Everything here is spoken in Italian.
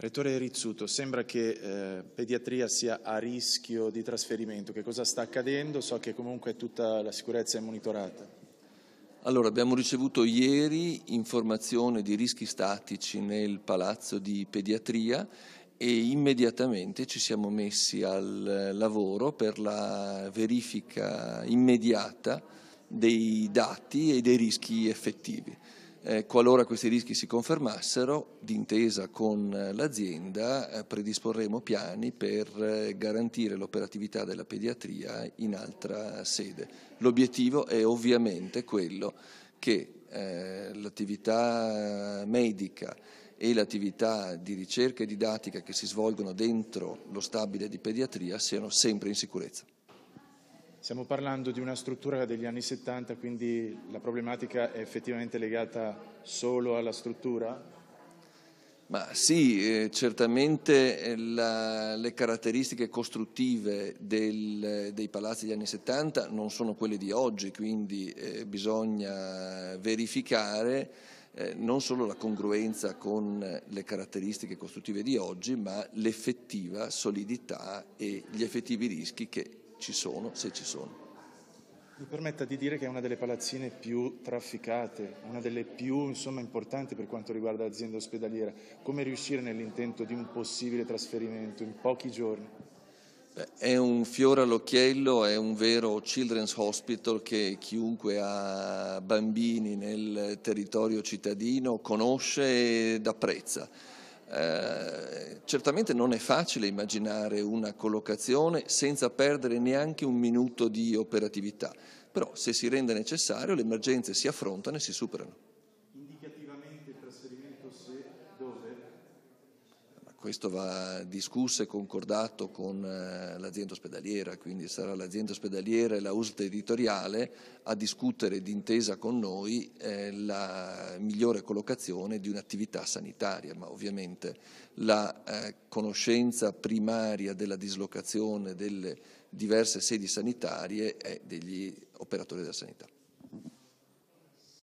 Rettore Rizzuto, sembra che eh, pediatria sia a rischio di trasferimento. Che cosa sta accadendo? So che comunque tutta la sicurezza è monitorata. Allora, abbiamo ricevuto ieri informazione di rischi statici nel palazzo di pediatria e immediatamente ci siamo messi al lavoro per la verifica immediata dei dati e dei rischi effettivi eh, qualora questi rischi si confermassero, d'intesa con eh, l'azienda, eh, predisporremo piani per eh, garantire l'operatività della pediatria in altra sede. L'obiettivo è ovviamente quello che eh, l'attività eh, medica e l'attività di ricerca e didattica che si svolgono dentro lo stabile di pediatria siano sempre in sicurezza. Stiamo parlando di una struttura degli anni 70, quindi la problematica è effettivamente legata solo alla struttura? Ma sì, eh, certamente eh, la, le caratteristiche costruttive del, dei palazzi degli anni 70 non sono quelle di oggi, quindi eh, bisogna verificare eh, non solo la congruenza con le caratteristiche costruttive di oggi, ma l'effettiva solidità e gli effettivi rischi che ci sono, se ci sono. Mi permetta di dire che è una delle palazzine più trafficate, una delle più insomma, importanti per quanto riguarda l'azienda ospedaliera. Come riuscire nell'intento di un possibile trasferimento in pochi giorni? È un fiore all'occhiello, è un vero children's hospital che chiunque ha bambini nel territorio cittadino conosce ed apprezza. Eh, certamente non è facile immaginare una collocazione senza perdere neanche un minuto di operatività, però se si rende necessario le emergenze si affrontano e si superano. Indicativamente il trasferimento se dove? Questo va discusso e concordato con eh, l'azienda ospedaliera, quindi sarà l'azienda ospedaliera e la USLT editoriale a discutere d'intesa con noi eh, la migliore collocazione di un'attività sanitaria, ma ovviamente la eh, conoscenza primaria della dislocazione delle diverse sedi sanitarie è degli operatori della sanità.